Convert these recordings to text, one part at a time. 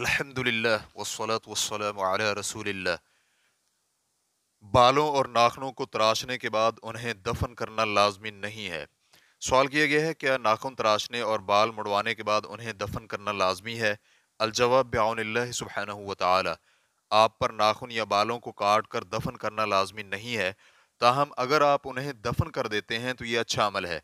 अल्हम्दुलिल्लाह वसलात वसलाम अला रसूलिल्लाह बालों और नाखनों को तराशने के बाद उन्हें दफन करना लाजमी नहीं है सवाल किया गया है क्या नाखून तराशने और बाल मुड़वाने के बाद उन्हें दफन करना लाजमी है अलजवाब ब्याउनल्ला सुबहाना आप पर नाखून या बालों को काट कर दफन करना लाजमी नहीं है ताहम अगर आप उन्हें दफन कर देते हैं तो ये अच्छा अमल है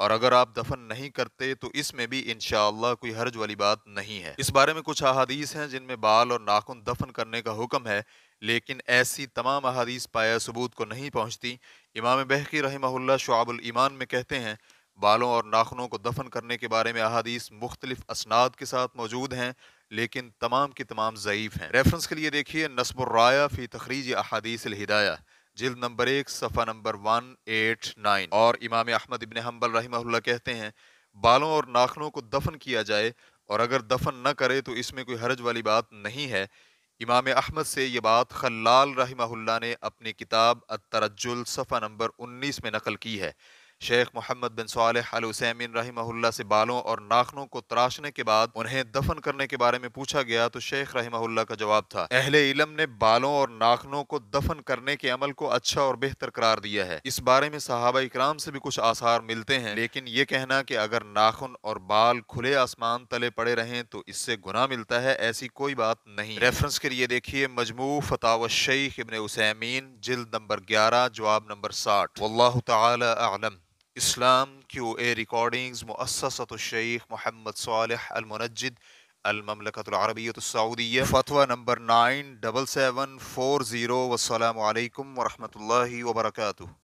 और अगर आप दफन नहीं करते तो इसमें भी इन कोई हर्ज वाली बात नहीं है इस बारे में कुछ अहादीस हैं जिनमें बाल और नाखून दफन करने का हुक्म है लेकिन ऐसी तमाम अहादीस पाया सबूत को नहीं पहुँचती इमाम बहकी रही शुआबलईमान में कहते हैं बालों और नाखनों को दफन करने के बारे में अहादीस मुख्तलिफ असनाद के साथ मौजूद हैं लेकिन तमाम की तमाम ज़यीफ़ हैं रेफरेंस के लिए देखिए नसबुर्राया फ़ी तखरीज अहादीस हिदाया जिल्द नंबर एक सफ़ा नंबर वन एट नाइन और इमाम अहमद इबन हम्बल रही कहते हैं बालों और नाखनों को दफन किया जाए और अगर दफन न करे तो इसमें कोई हरज वाली बात नहीं है इमाम अहमद से ये बात खल्लाल रही ने अपनी किताब तरजुल सफ़ा नंबर उन्नीस में नकल की है शेख मोहम्मद बिन साल अल हुसैमिन रहीमहुल्ला से बालों और नाखनों को तराशने के बाद उन्हें दफन करने के बारे में पूछा गया तो शेख रहीमहुल्ला का जवाब था अहले इलम ने बालों और नाखनों को दफन करने के अमल को अच्छा और बेहतर करार दिया है इस बारे में सहाबा इक्राम से भी कुछ आसार मिलते हैं लेकिन ये कहना की अगर नाखन और बाल खुले आसमान तले पड़े रहें तो इससे गुना मिलता है ऐसी कोई बात नहीं रेफरेंस के लिए देखिए मजमू फताव शेख इबन उसैमीन जिल्द नंबर ग्यारह जवाब नंबर साठ अल्लाह तलम इस्लाम क्यू ए रिकॉर्डिंग्स मुअससतशेख मोहम्मद सालह अलमनजद अलममलकतरबियतसऊदिया फतवा number nine double seven four zero वसलम वरहमल वर्का